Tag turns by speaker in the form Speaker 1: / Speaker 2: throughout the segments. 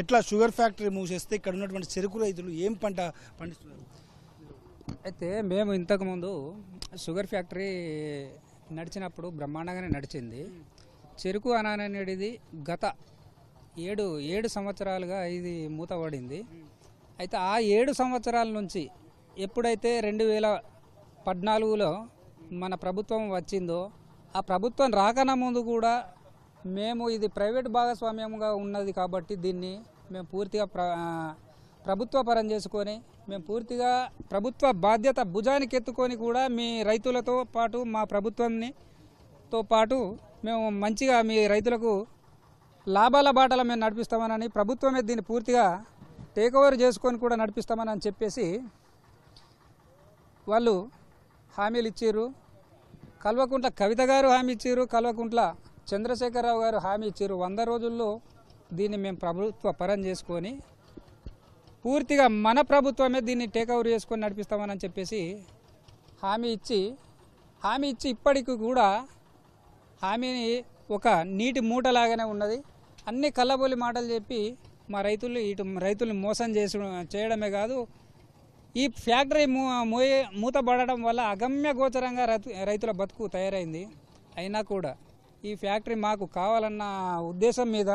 Speaker 1: ఎట్లా sugar factory మూసేస్తే ఇక్కడ ఉన్నటువంటి చెరుకు రైతులు ఏం పంట పండిస్తున్నారు అయితే మేము ఇంతకుముందు షుగర్ ఫ్యాక్టరీ నడిచినప్పుడు బ్రహ్మాండంగానే నడిచింది చెరుకు అనేది గత ఏడు ఏడు సంవత్సరాలుగా ఇది మూతపడింది అయితే ఆ ఏడు సంవత్సరాల నుంచి ఎప్పుడైతే రెండు వేల పద్నాలుగులో మన ప్రభుత్వం వచ్చిందో ఆ ప్రభుత్వం రాకన్నా ముందు కూడా మేము ఇది ప్రైవేట్ భాగస్వామ్యంగా ఉన్నది కాబట్టి దీన్ని మేము పూర్తిగా ప్రభుత్వ పరం చేసుకొని మేము పూర్తిగా ప్రభుత్వ బాధ్యత భుజానికి ఎత్తుకొని కూడా మీ రైతులతో పాటు మా ప్రభుత్వాన్ని తో పాటు మేము మంచిగా మీ రైతులకు లాభాల బాటలు మేము నడిపిస్తామనని ప్రభుత్వమే దీన్ని పూర్తిగా టేక్ ఓవర్ చేసుకొని కూడా నడిపిస్తామని చెప్పేసి వాళ్ళు హామీలు ఇచ్చారు కల్వకుంట్ల కవిత గారు హామీ ఇచ్చారు కల్వకుంట్ల చంద్రశేఖరరావు గారు హామీ ఇచ్చారు వంద రోజుల్లో దీన్ని మేము ప్రభుత్వ పరం చేసుకొని పూర్తిగా మన ప్రభుత్వమే దీన్ని టేకవర్ చేసుకొని నడిపిస్తామని చెప్పేసి హామీ ఇచ్చి హామీ ఇచ్చి ఇప్పటికి కూడా హామీని ఒక నీటి మూటలాగానే ఉన్నది అన్ని కళ్ళబోలి మాటలు చెప్పి మా రైతులు ఇటు రైతులను మోసం చేసి చేయడమే కాదు ఈ ఫ్యాక్టరీ మూ మూతబడడం వల్ల అగమ్య గోచరంగా రైతుల బతుకు తయారైంది అయినా కూడా ఈ ఫ్యాక్టరీ మాకు కావాలన్న ఉద్దేశం మీద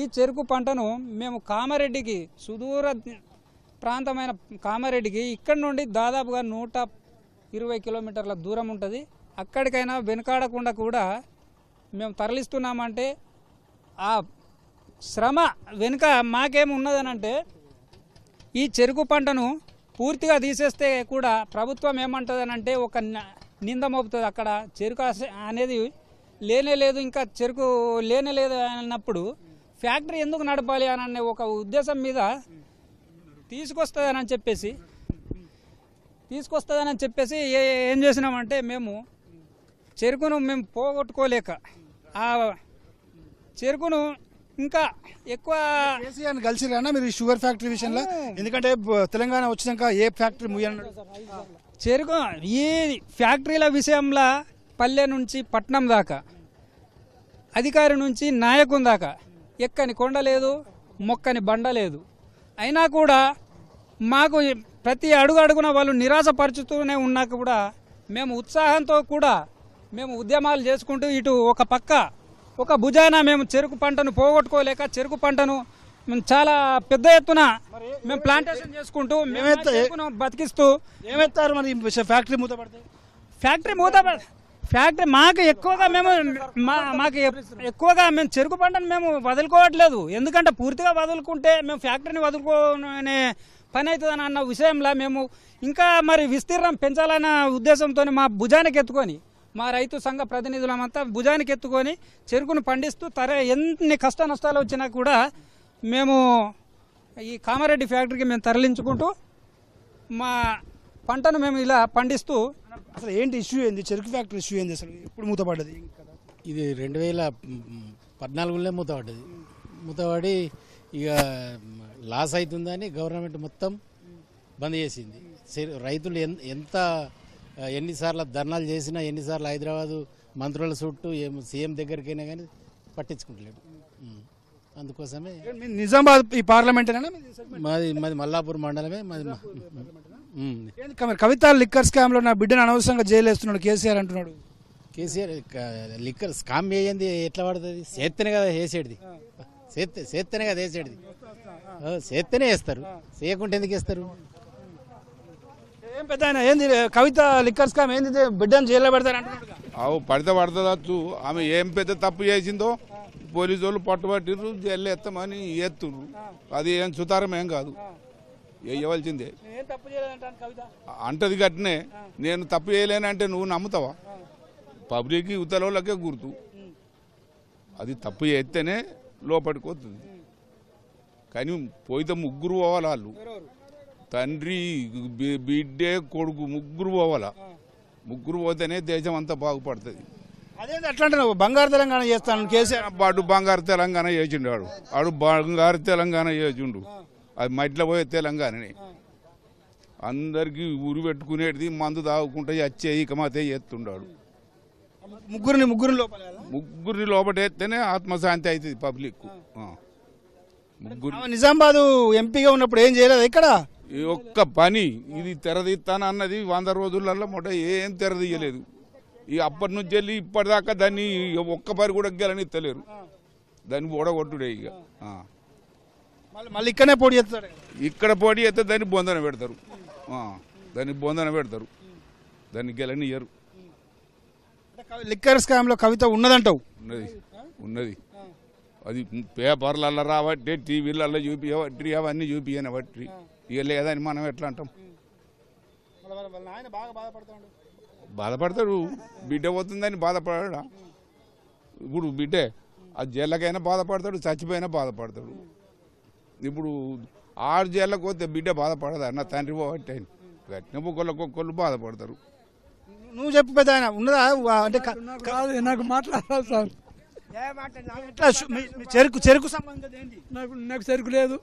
Speaker 1: ఈ చెరుకు పంటను మేము కామారెడ్డికి సుదూర ప్రాంతమైన కామారెడ్డికి ఇక్కడ నుండి దాదాపుగా నూట ఇరవై కిలోమీటర్ల దూరం ఉంటుంది అక్కడికైనా వెనుకాడకుండా కూడా మేము తరలిస్తున్నామంటే ఆ శ్రమ వెనుక మాకేమున్నదనంటే ఈ చెరుకు పంటను పూర్తిగా తీసేస్తే కూడా ప్రభుత్వం ఏమంటుందనంటే ఒక నింద మోపుతుంది అక్కడ చెరుకు అనేది లేనే లేదు ఇంకా చెరుకు లేనే లేదు అన్నప్పుడు ఫ్యాక్టరీ ఎందుకు నడపాలి అని అనే ఒక ఉద్దేశం మీద తీసుకొస్తుందని చెప్పేసి తీసుకొస్తుందని చెప్పేసి ఏం చేసినామంటే మేము చెరుకును మేము పోగొట్టుకోలేక ఆ చెరుకును ఇంకా ఎక్కువ కలిసి కలిసిరానా మీరు షుగర్ ఫ్యాక్టరీ విషయంలో ఎందుకంటే తెలంగాణ వచ్చినాక ఏ ఫ్యాక్టరీ ముయ్య చెరుకు ఈ ఫ్యాక్టరీల విషయంలో పల్లె నుంచి పట్నం దాకా అధికారి నుంచి నాయకుని దాకా ఎక్కని కొండ లేదు మొక్కని బండ లేదు అయినా కూడా మాకు ప్రతి అడుగు అడుగున వాళ్ళు నిరాశపరుచుతూనే ఉన్నా కూడా మేము ఉత్సాహంతో కూడా మేము ఉద్యమాలు చేసుకుంటూ ఇటు ఒక పక్క ఒక భుజాన మేము చెరుకు పంటను పోగొట్టుకోలేక చెరుకు పంటను చాలా పెద్ద ఎత్తున మేము ప్లాంటేషన్ చేసుకుంటూ మేము బతికిస్తూ ఏమెత్తారు మరి ఫ్యాక్టరీ మూత ఫ్యాక్టరీ మూత ఫ్యాక్టరీ మాకు ఎక్కువగా మేము మాకు ఎక్కువగా మేము చెరుకు పంటను మేము వదులుకోవట్లేదు ఎందుకంటే పూర్తిగా వదులుకుంటే మేము ఫ్యాక్టరీని వదులుకోనే పని అవుతుందని అన్న విషయంలో మేము ఇంకా మరి విస్తీర్ణం పెంచాలన్న ఉద్దేశంతో మా భుజానికి ఎత్తుకొని మా రైతు సంఘ ప్రతినిధులమంతా భుజానికి ఎత్తుకొని చెరుకును పండిస్తూ తర ఎన్ని కష్ట నష్టాలు వచ్చినా కూడా మేము ఈ కామారెడ్డి ఫ్యాక్టరీకి మేము తరలించుకుంటూ మా పంటను మేము ఇలా పండిస్తూ అసలు ఏంటి ఇష్యూ ఏంది చెరుకు ఫ్యాక్టరీ ఇష్యూ ఏంది అసలు ఎప్పుడు మూతపడ్డది ఇది రెండు వేల పద్నాలుగులోనే మూతపడ్డది మూతపడి ఇక లాస్ అవుతుందని గవర్నమెంట్ మొత్తం బంద్ చేసింది రైతులు ఎంత ఎన్నిసార్లు ధర్నాలు చేసినా ఎన్నిసార్లు హైదరాబాదు మంత్రుల చుట్టూ ఏం సీఎం దగ్గరికైనా కానీ పట్టించుకుంటలేడు అందుకోసమే నిజామాబాద్ ఈ పార్లమెంటేనా మాది మాది మల్లాపూర్ మండలమే మాది కవిత లిక్కర్ స్కామ్ లో నా బిడ్డను అనవసరంగా జైలు వేస్తున్నాడు కేసీఆర్ అంటున్నాడు కేసీఆర్ లిక్కర్ స్కామ్ వేయండి ఎట్లా పడుతుంది చేత్తనే కదా వేసేది చేస్తే కదా వేసేది చేస్తేనే వేస్తారు చేయకుంటే ఎందుకు వేస్తారు ఏం పెద్ద ఆయన ఏంది కవిత లిక్కర్ స్కామ్ ఏంది బిడ్డను జైల్లో పెడతారు అంటున్నాడు
Speaker 2: పడితే పడితే పడతదచ్చు ఆమె ఏం పెద్ద తప్పు చేసిందో పోలీసు వాళ్ళు పట్టుబట్టిర్రు జైల్లో ఎత్తమని ఎత్తురు అది ఏం చుతారం ఏం కాదు వేయవలసిందే అంటది గట్నే నేను తప్పు చేయలేనంటే నువ్వు నమ్ముతావా పబ్లిక్ ఉత్తలకే గుర్తు అది తప్పు చేస్తేనే లోపలికి వస్తుంది కానీ పోయితే ముగ్గురు పోవాలి వాళ్ళు తండ్రి బిడ్డే కొడుకు ముగ్గురు పోవాలా ముగ్గురు పోతేనే దేశం అంతా బాగుపడుతుంది అదేంటి బంగారు తెలంగాణ చేస్తాను కేసీఆర్ వాడు బంగారు తెలంగాణ చేసిండు వాడు వాడు బంగారు తెలంగాణ చేసిండు అది మట్టిలో పోయే తెలంగాణని అందరికీ ఉరి పెట్టుకునేటిది మందు తాగుకుంటే వచ్చే ఇక మాతే చేస్తుండాడు ముగ్గురిని ముగ్గురిని లోపల ముగ్గురిని లోపటేస్తేనే ఆత్మశాంతి అవుతుంది పబ్లిక్ ముగ్గురు నిజామాబాద్ ఎంపీగా ఉన్నప్పుడు ఏం చేయలేదు ఇక్కడ ఒక్క పని ఇది తెరదీస్తాను అన్నది వంద రోజులలో మొట్ట ఏం తెరదీయలేదు ఈ అప్పటి నుంచి వెళ్ళి ఇప్పటిదాకా దాన్ని ఒక్క పని కూడా గెలనిస్తలేరు దాన్ని ఓడగొట్టుడే ఇక మళ్ళీ ఇక్కడనే పోటీ చేస్తాడు ఇక్కడ పోటీ చేస్తే దాన్ని బొందన పెడతారు దాన్ని బొందన పెడతారు దాన్ని గెలనియరు లిక్కర్ స్కామ్లో కవిత ఉన్నదంటావు ఉన్నది ఉన్నది అది పేపర్లల్ల రాబట్టి చూపి చూపించబట్టి అవన్నీ చూపించని బట్టి ఇక లేదని మనం ఎట్లా అంటాం బాధపడతాడు బిడ్డ పోతుందని బాధపడా ఇప్పుడు బిడ్డే ఆ జైళ్ళకైనా బాధపడతాడు చచ్చిపోయినా బాధపడతాడు ఇప్పుడు ఆరు జేళ్ళకు పోతే బిడ్డ బాధపడదా నా తండ్రి పోబట్టి ఆయన గట్టిన బాధపడతారు
Speaker 1: నువ్వు చెప్పు పెద్ద ఆయన ఉన్నదా అంటే కాదు నాకు మాట్లాడాలి సార్ చెరుకు చెరుకు సంబంధం నాకు చెరుకు లేదు